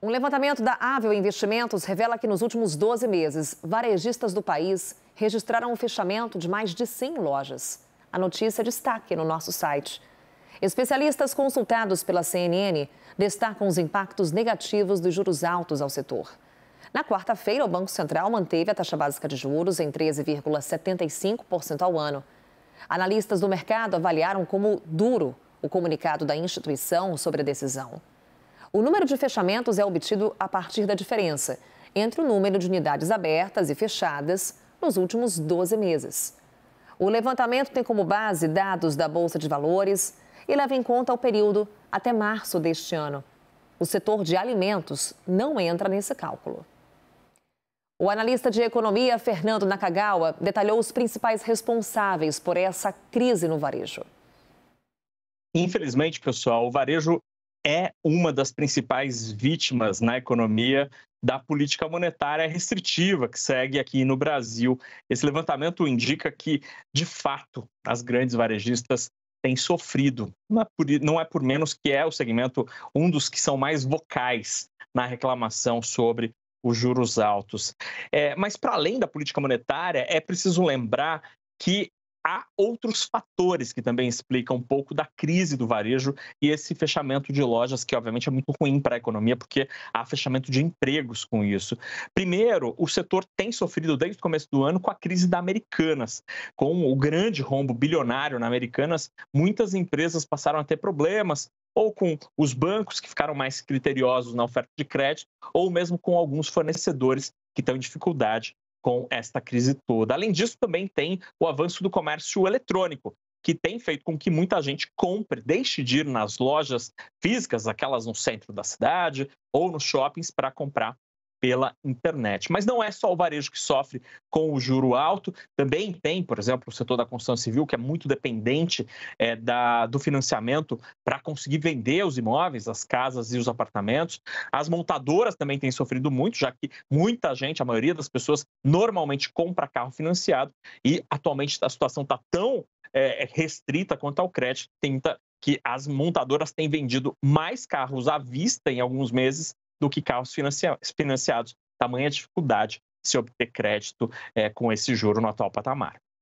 Um levantamento da Avel Investimentos revela que nos últimos 12 meses, varejistas do país registraram o um fechamento de mais de 100 lojas. A notícia é destaque no nosso site. Especialistas consultados pela CNN destacam os impactos negativos dos juros altos ao setor. Na quarta-feira, o Banco Central manteve a taxa básica de juros em 13,75% ao ano. Analistas do mercado avaliaram como duro o comunicado da instituição sobre a decisão. O número de fechamentos é obtido a partir da diferença entre o número de unidades abertas e fechadas nos últimos 12 meses. O levantamento tem como base dados da Bolsa de Valores e leva em conta o período até março deste ano. O setor de alimentos não entra nesse cálculo. O analista de economia Fernando Nakagawa detalhou os principais responsáveis por essa crise no varejo. Infelizmente, pessoal, o varejo é uma das principais vítimas na economia da política monetária restritiva que segue aqui no Brasil. Esse levantamento indica que, de fato, as grandes varejistas têm sofrido. Não é por, não é por menos que é o segmento um dos que são mais vocais na reclamação sobre os juros altos. É, mas, para além da política monetária, é preciso lembrar que há outros fatores que também explicam um pouco da crise do varejo e esse fechamento de lojas, que obviamente é muito ruim para a economia, porque há fechamento de empregos com isso. Primeiro, o setor tem sofrido desde o começo do ano com a crise da Americanas, com o grande rombo bilionário na Americanas, muitas empresas passaram a ter problemas, ou com os bancos que ficaram mais criteriosos na oferta de crédito, ou mesmo com alguns fornecedores que estão em dificuldade com esta crise toda. Além disso, também tem o avanço do comércio eletrônico, que tem feito com que muita gente compre, deixe de ir nas lojas físicas, aquelas no centro da cidade ou nos shoppings, para comprar pela internet. Mas não é só o varejo que sofre com o juro alto, também tem, por exemplo, o setor da construção civil, que é muito dependente é, da, do financiamento para conseguir vender os imóveis, as casas e os apartamentos. As montadoras também têm sofrido muito, já que muita gente, a maioria das pessoas, normalmente compra carro financiado e atualmente a situação está tão é, é, restrita quanto ao crédito, tenta que as montadoras têm vendido mais carros à vista em alguns meses do que carros financiados. Tamanha dificuldade se obter crédito é, com esse juro no atual patamar.